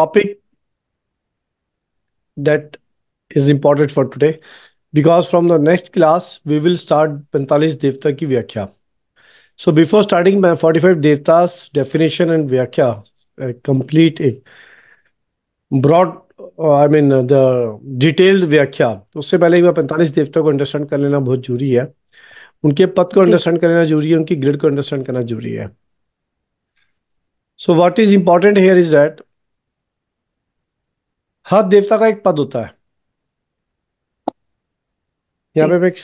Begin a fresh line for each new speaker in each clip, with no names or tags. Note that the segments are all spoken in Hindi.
topic that is important for today because from the next class we will start 45 devta ki vyakhya so before starting my 45 devtas definition and vyakhya a complete a broad uh, i mean uh, the detailed vyakhya usse pehle hi main 45 devta ko understand kar lena bahut zaruri hai उनके पद को अंडरस्टैंड कर लेना जरूरी है उनकी ग्रिड को अंडरस्टैंड करना जरूरी है so what is important here is that हर देवता का एक पद होता है यहाँ पे एक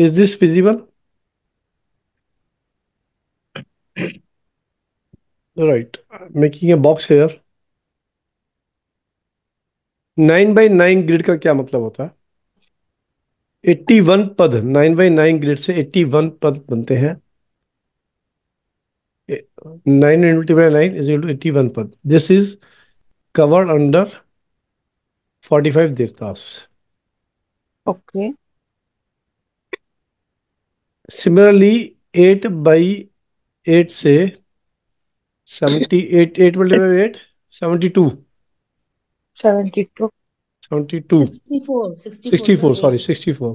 is this feasible right making a box here nine by nine grid का क्या मतलब होता है एट्टी वन पद नाइन बाई नाइन ग्रिड से एट्टी वन पद बनते हैं 9 multiplied 9 is equal to 81 pad. This is covered under 45 devtas. Okay. Similarly, 8 by 8 say 78, 8 multiplied by 8, 72. 72. 72. 64. 64, 64 sorry, 64.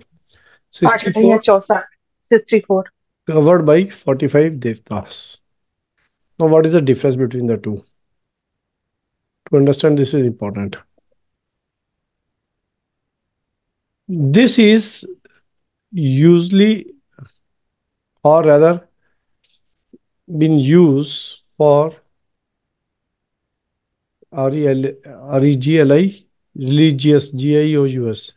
64. 64. Covered by 45 devtas. Now, what is the difference between the two? To understand this is important. This is usually or rather been used for REGLI, religious GIOUS,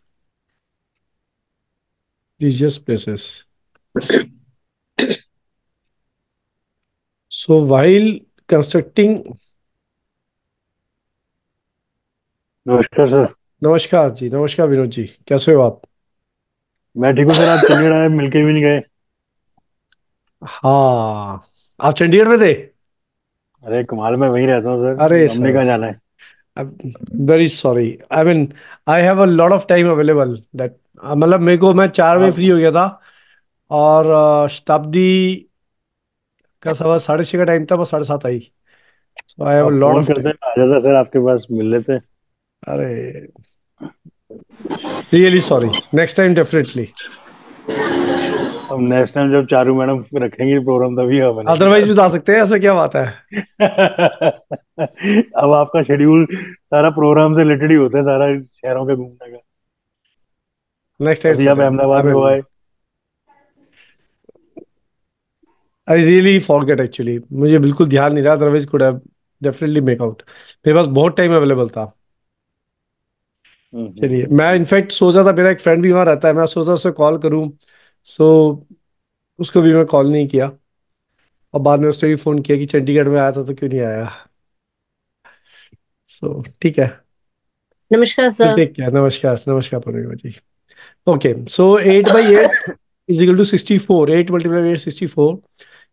religious places. So while constructing नमस्कार सर नमस्कार जी नमस्कार विनोद जी कैसे हो आप मैं ठीक हूँ सर आप चंडीगढ़ आए मिलके भी नहीं गए हाँ आप चंडीगढ़ में थे अरे कमाल मैं वहीं रहता हूँ सर अरे हमने कहाँ जाना है very sorry I mean I have a lot of time available that मतलब मेरे को मैं चार बजे फ्री हाँ। हो गया था और शताब्दी का सवा साढ़े छः का टाइम था वो साढ़े सात I so I have lot of करते आ जाता फिर आपके पास मिल लेते अरे really sorry next time definitely हम नेक्स्ट टाइम जब चारू मैडम रखेंगे प्रोग्राम तभी हम अदरवाइज भी आ सकते हैं ऐसा क्या बात है अब आपका शेड्यूल सारा प्रोग्राम से रिलेटेड ही होता है सारा शहरों के घूमने का नेक्स्ट टाइम अहमदाबाद में हुआ है आई रियली फॉरगेट एक्चुअली मुझे बिल्कुल ध्यान नहीं रहा otherwise could have definitely make out मेरे पास बहुत टाइम अवेलेबल था हम्म, चलिए हम्म। मैं इनफैक्ट सोच रहा था मेरा एक फ्रेंड भी वहां रहता है मैं सोच रहा उससे कॉल करूं सो so, उसको भी मैं कॉल नहीं किया और बाद में उसने भी फ़ोन किया कि चंडीगढ़ में आया था तो क्यों नहीं आया सो so, ठीक है
नमस्कार सर ठीक
है नमस्कार नमस्कार Purnima ji okay so eight by eight is equal to sixty four eight multiply eight sixty four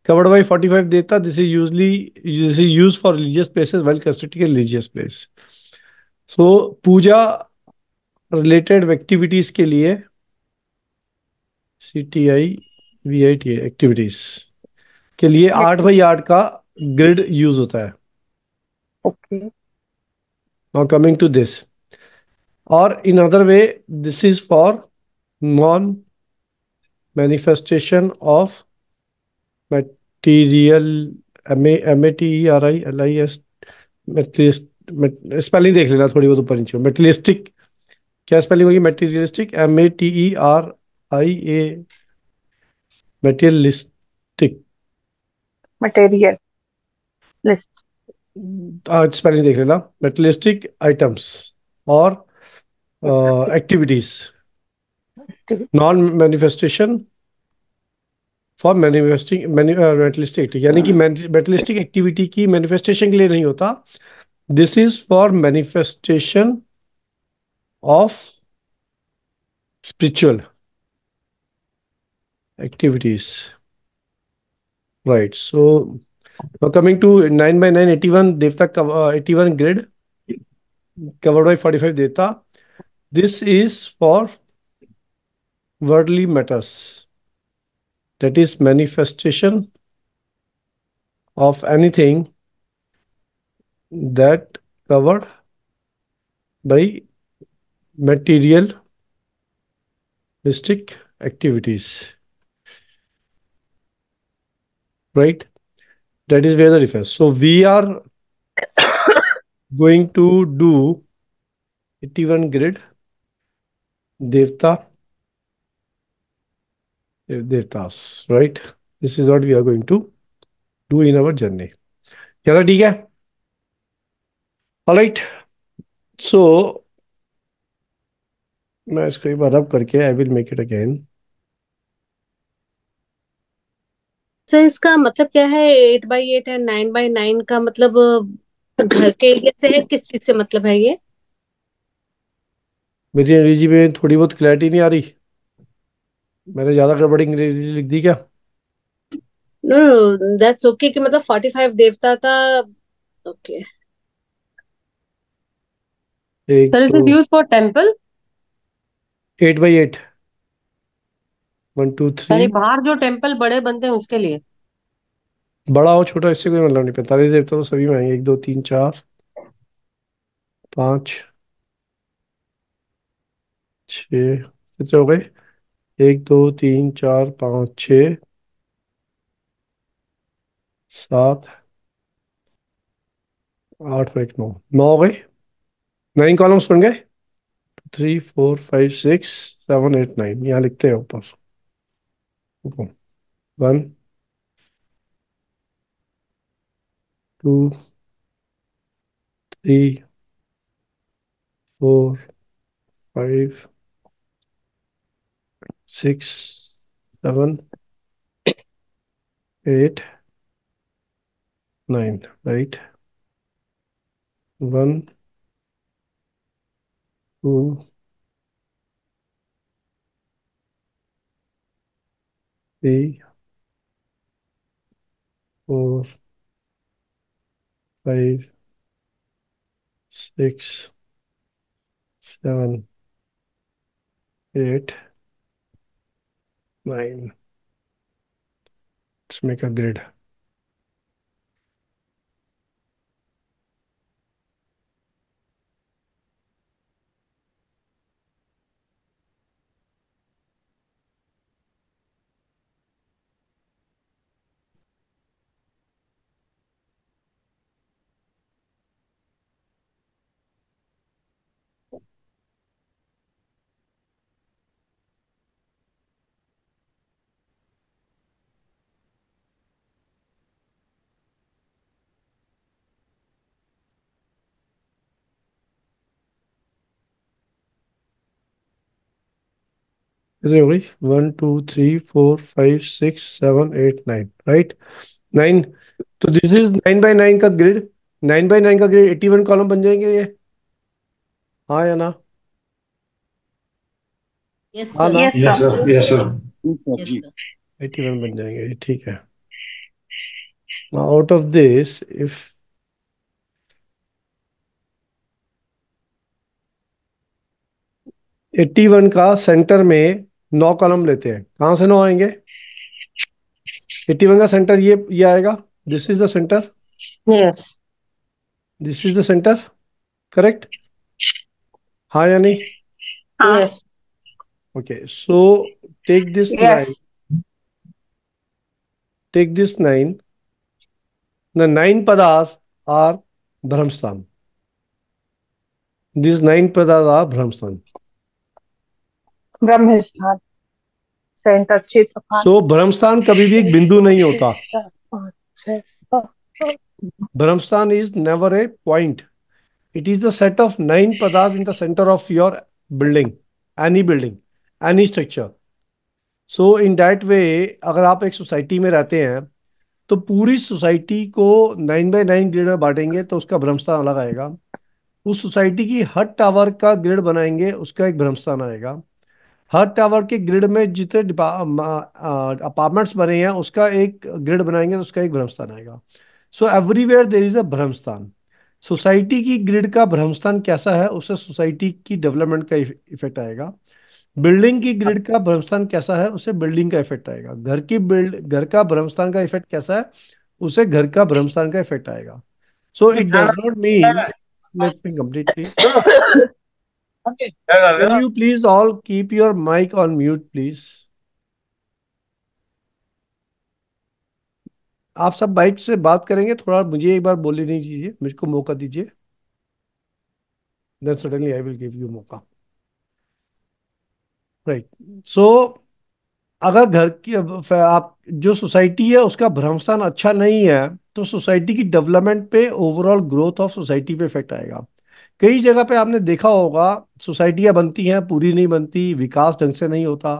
covered by 45 data. This is usually this is used for religious places while constituting a religious place. So puja related activities के लिए C T I V I T activities के लिए आठ बाई आठ का ग्रिड यूज होता है okay now coming to this और in other way this is for non manifestation of material M M A T E R I L I S spelling देख लेना थोड़ी बहुत ऊपर नीचे मेटलिस्टिक क्या स्पेलिंग होगी materialistic M A T E R I A materialistic materialist आज स्पेलिंग देख लेना मेटलिस्टिक आइटम्स और activities non manifestation for manifesting mentalistic यानी कि मेंटलिस्टिक hmm. एक्टिविटी की मैनिफेस्टेशन के लिए नहीं होता this is for manifestation of spiritual activities right so coming to nine by nine eighty one देवता eighty one grade covered by forty five देवता this is for worldly matters that is manifestation of anything that covered by material mystic activities right that is where the difference so we are going to do 81 grid devta देवतास right this is not we are going to do in our journey journey. ठीक है? राइट सो मैं इसको एक बार रब करके I will make it again sir इसका मतलब क्या है eight by eight and nine by nine का मतलब घर के एरिया से है किस चीज से मतलब है ये मेरी अंग्रेजी में थोड़ी बहुत क्लैरिटी नहीं आ रही मैंने ज्यादा गड़बड़ी अंग्रेजी लिख दी क्या नो नो दैट्स ओके कि मतलब 45 देवता था okay sir is it used for temple 8 बाय 8 1 2 3 अरे बाहर जो टेंपल बड़े बनते हैं उसके लिए बड़ा हो छोटा इससे कोई मतलब नहीं पैंतालीस देवता तो सभी में आएंगे एक दो तीन चार पाँच छ कितने हो गए एक दो तीन चार पाँच छ सात आठ एक नौ नौ गए नाइन कॉलम्स बन गए three four five six seven eight nine यहाँ लिखते हैं ऊपर one two three four five six, seven, eight, nine, right? One, two, three, four, five, six, seven, eight. 9. Let's make a grid. Is it only 1, 2, 3, 4, 5, 6, 7, 8, 9, right? 9. तो दिस इज 9 बाई 9 का ग्रिड 9 बाई 9 का ग्रिड 81 कॉलम बन जाएंगे ये हाँ या ना यस सर एटी वन बन जाएंगे ठीक है out of this if eighty one का सेंटर में नौ कॉलम लेते हैं कहां से नौ आएंगे इटिवंगा सेंटर ये ये आएगा this is the centre yes this is the centre correct हा यानी okay so take this nine take this nine the nine पदास आर धर्मस्थान दिस नाइन पदास are Brahmasthan Brahmasthan centre क्षेत्र सो ब्रह्म स्थान कभी भी एक बिंदु नहीं होता Brahmasthan is never a point it is the set of nine पदार्थ in the centre of your building any building any structure so in that way अगर आप एक सोसाइटी में रहते हैं तो पूरी सोसाइटी को नाइन बाई नाइन ग्रेड में बांटेंगे तो उसका भ्रमस्थान अलग आएगा उस सोसाइटी की हर टावर का ग्रेड बनाएंगे उसका एक भ्रमस्थान आएगा हर टावर के ग्रिड में जितने अपार्टमेंट्स बने हैं उसका एक ग्रिड बनाएंगे तो उसका एक भ्रमस्थान आएगा so everywhere there is a Brahmasthan society की ग्रिड का भ्रमस्थान कैसा है उससे सोसाइटी की डेवलपमेंट का इफेक्ट आएगा बिल्डिंग की ग्रिड का भ्रमस्थान कैसा है उससे बिल्डिंग का इफेक्ट आएगा घर की बिल्ड घर का भ्रमस्थान का इफेक्ट कैसा है उसे घर का भ्रमस्थान का इफेक्ट आएगा so it does not mean completely Can you please all keep your mic on mute, please? आप सब बाइक से बात करेंगे थोड़ा मुझे एक बार बोले नहीं दीजिए मुझको मौका दीजिए then suddenly I will give you मौका राइट सो अगर घर की आप जो सोसाइटी है उसका भ्रमस्थान अच्छा नहीं है तो सोसाइटी की डेवलपमेंट पे ओवरऑल ग्रोथ ऑफ सोसाइटी पे इफेक्ट आएगा कई जगह पे आपने देखा होगा सोसाइटियाँ बनती हैं पूरी नहीं बनती विकास ढंग से नहीं होता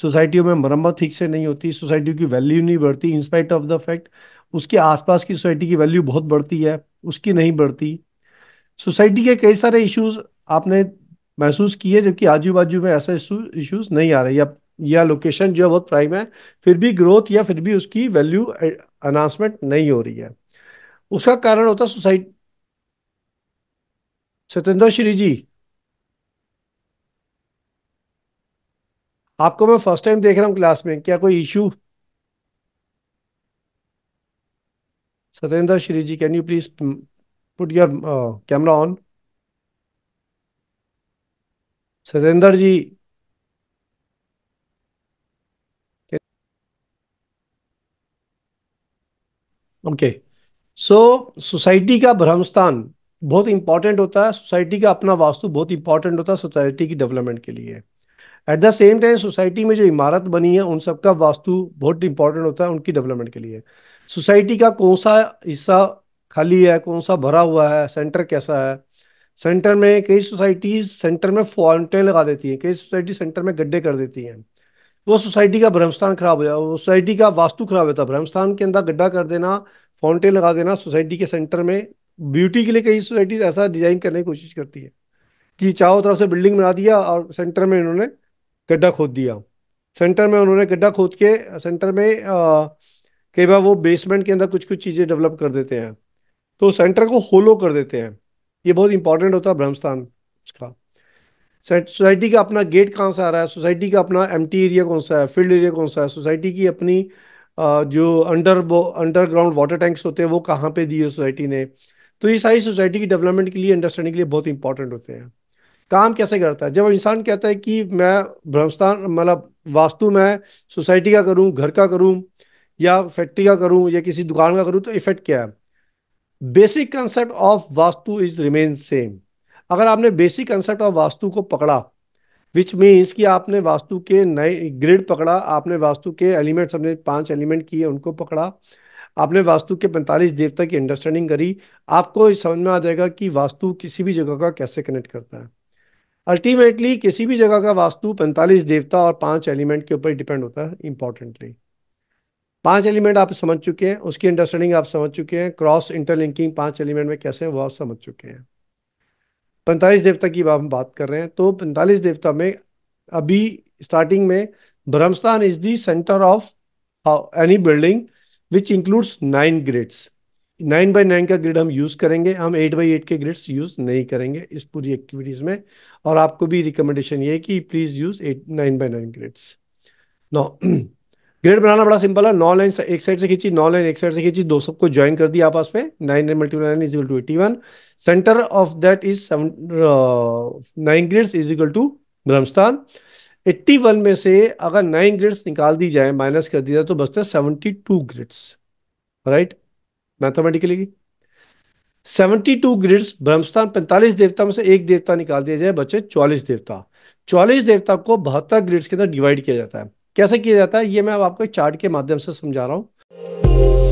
सोसाइटियों में मरम्मत ठीक से नहीं होती सोसाइटियों की वैल्यू नहीं बढ़ती इंस्पाइट ऑफ द फैक्ट उसके आसपास की सोसाइटी की वैल्यू बहुत बढ़ती है उसकी नहीं बढ़ती सोसाइटी के कई सारे इश्यूज आपने महसूस किए जबकि आजू बाजू में ऐसा इश्यूज नहीं आ रहे या या लोकेशन जो है बहुत प्राइम है फिर भी ग्रोथ या फिर भी उसकी वैल्यू अनाउंसमेंट eh, नहीं हो रही है उसका कारण होता सोसाइटी सतेंद्र श्री जी आपको मैं फर्स्ट टाइम देख रहा हूँ क्लास में क्या कोई issue Satyendra Shri ji can you please put your camera on Satyendra ji okay so society का भ्रमस्थान बहुत इंपॉर्टेंट होता है सोसाइटी का अपना वास्तु बहुत इंपॉर्टेंट होता है सोसाइटी की डेवलपमेंट के लिए at the same time society में जो इमारत बनी है उन सबका वास्तु बहुत इंपॉर्टेंट होता है उनकी डेवलपमेंट के लिए सोसाइटी का कौन सा हिस्सा खाली है कौन सा भरा हुआ है सेंटर कैसा है सेंटर में कई सोसाइटीज सेंटर में फाउंटेन लगा देती हैं कई सोसाइटी सेंटर में गड्ढे कर देती हैं वो सोसाइटी का ब्रह्मस्थान खराब हो जाए सोसाइटी का वास्तु खराब होता तो है ब्रह्मस्थान के अंदर गड्ढा कर देना फाउंटेन लगा देना सोसाइटी के सेंटर में ब्यूटी के लिए कई सोसाइटीज ऐसा डिजाइन करने की कोशिश करती है कि चारों तरफ से बिल्डिंग बना दिया और सेंटर में इन्होंने गड्ढा खोद दिया सेंटर में उन्होंने गड्ढा खोद के सेंटर में कई बार वो बेसमेंट के अंदर कुछ कुछ चीज़ें डेवलप कर देते हैं तो सेंटर को होलो कर देते हैं ये बहुत इंपॉर्टेंट होता है ब्रह्मस्थान का सोसाइटी का अपना गेट कहाँ से आ रहा है सोसाइटी का अपना एम एरिया कौन सा है फील्ड एरिया कौन सा है सोसाइटी की अपनी जो अंडर अंडरग्राउंड वाटर टैंक्स होते हैं वो कहाँ पे दिए सोसाइटी ने तो ये सारी सोसाइटी की डेवलपमेंट के लिए अंडरस्टैंडिंग के लिए बहुत इंपॉर्टेंट होते हैं काम कैसे करता है जब इंसान कहता है कि मैं भ्रमस्थान मतलब वास्तु में सोसाइटी का करूं घर का करूं या फैक्ट्री का करूं या किसी दुकान का करूं तो इफेक्ट क्या है basic concept of vastu is remain same अगर आपने बेसिक कंसेप्ट ऑफ वास्तु को पकड़ा विच मीन्स कि आपने वास्तु के नए ग्रिड पकड़ा आपने वास्तु के एलिमेंट्स हमने पांच एलिमेंट किए उनको पकड़ा आपने वास्तु के पैंतालीस देवता की अंडरस्टैंडिंग करी आपको समझ में आ जाएगा कि वास्तु किसी भी जगह का कैसे कनेक्ट करता है अल्टीमेटली किसी भी जगह का वास्तु पैंतालीस देवता और पांच एलिमेंट के ऊपर डिपेंड होता है इंपॉर्टेंटली पांच एलिमेंट आप समझ चुके हैं उसकी अंडरस्टैंडिंग आप समझ चुके हैं क्रॉस इंटरलिंकिंग पांच एलिमेंट में कैसे है वो आप समझ चुके हैं पैंतालीस देवता की हम बात कर रहे हैं तो पैंतालीस देवता में अभी स्टार्टिंग में Brahmasthan is the centre of any building which includes nine grids nine by nine का ग्रिड हम यूज़ करेंगे हम एट बाई एट के ग्रिड्स यूज़ नहीं करेंगे इस पूरी एक्टिविटीज़ में और आपको भी रिकमेंडेशन ये है कि please use eight nine by nine grids नौ ग्रेड बनाना बड़ा सिंपल है नौ लाइन एक साइड से खींची नौ लाइन एक साइड से खींची दो सबको ज्वाइन कर दिया आपस में nine multiple nine equal to eighty one centre of that is seven nine grades equal to Brahmasthan eighty one में से अगर नाइन ग्रिड्स निकाल दी जाए माइनस कर दिया तो बचता है two grids right mathematically seventy two grids Brahmasthan पैंतालीस देवता में से एक देवता निकाल दिया जाए बचे चौलीस देवता चौलीस देवता को बहत्तर ग्रिड्स के अंदर डिवाइड किया जाता है कैसे किया जाता है ये मैं अब आपको चार्ट के माध्यम से समझा रहा हूँ